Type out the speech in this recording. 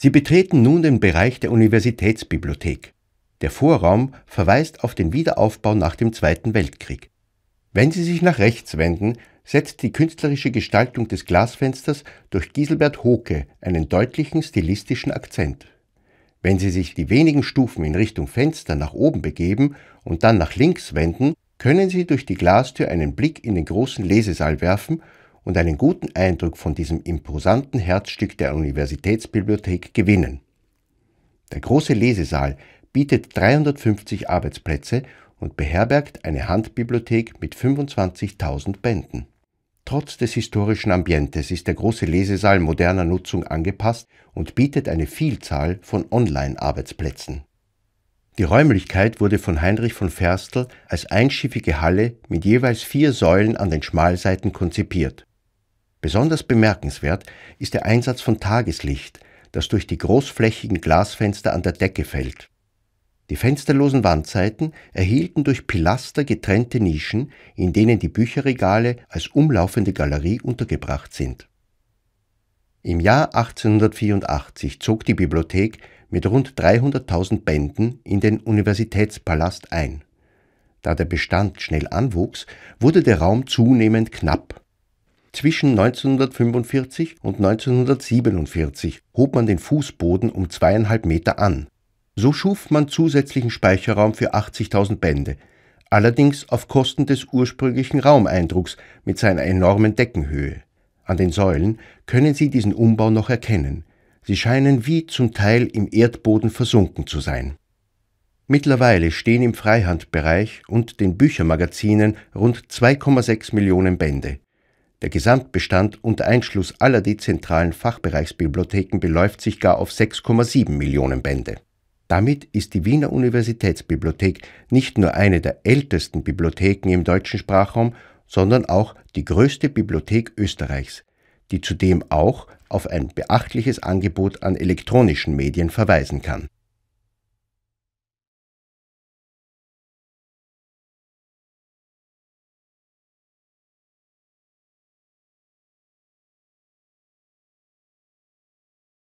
Sie betreten nun den Bereich der Universitätsbibliothek. Der Vorraum verweist auf den Wiederaufbau nach dem Zweiten Weltkrieg. Wenn Sie sich nach rechts wenden, setzt die künstlerische Gestaltung des Glasfensters durch Giselbert Hoke einen deutlichen stilistischen Akzent. Wenn Sie sich die wenigen Stufen in Richtung Fenster nach oben begeben und dann nach links wenden, können Sie durch die Glastür einen Blick in den großen Lesesaal werfen und einen guten Eindruck von diesem imposanten Herzstück der Universitätsbibliothek gewinnen. Der große Lesesaal bietet 350 Arbeitsplätze und beherbergt eine Handbibliothek mit 25.000 Bänden. Trotz des historischen Ambientes ist der große Lesesaal moderner Nutzung angepasst und bietet eine Vielzahl von Online-Arbeitsplätzen. Die Räumlichkeit wurde von Heinrich von Ferstel als einschiffige Halle mit jeweils vier Säulen an den Schmalseiten konzipiert. Besonders bemerkenswert ist der Einsatz von Tageslicht, das durch die großflächigen Glasfenster an der Decke fällt. Die fensterlosen Wandseiten erhielten durch Pilaster getrennte Nischen, in denen die Bücherregale als umlaufende Galerie untergebracht sind. Im Jahr 1884 zog die Bibliothek mit rund 300.000 Bänden in den Universitätspalast ein. Da der Bestand schnell anwuchs, wurde der Raum zunehmend knapp zwischen 1945 und 1947 hob man den Fußboden um zweieinhalb Meter an. So schuf man zusätzlichen Speicherraum für 80.000 Bände, allerdings auf Kosten des ursprünglichen Raumeindrucks mit seiner enormen Deckenhöhe. An den Säulen können Sie diesen Umbau noch erkennen. Sie scheinen wie zum Teil im Erdboden versunken zu sein. Mittlerweile stehen im Freihandbereich und den Büchermagazinen rund 2,6 Millionen Bände. Der Gesamtbestand unter Einschluss aller dezentralen Fachbereichsbibliotheken beläuft sich gar auf 6,7 Millionen Bände. Damit ist die Wiener Universitätsbibliothek nicht nur eine der ältesten Bibliotheken im deutschen Sprachraum, sondern auch die größte Bibliothek Österreichs, die zudem auch auf ein beachtliches Angebot an elektronischen Medien verweisen kann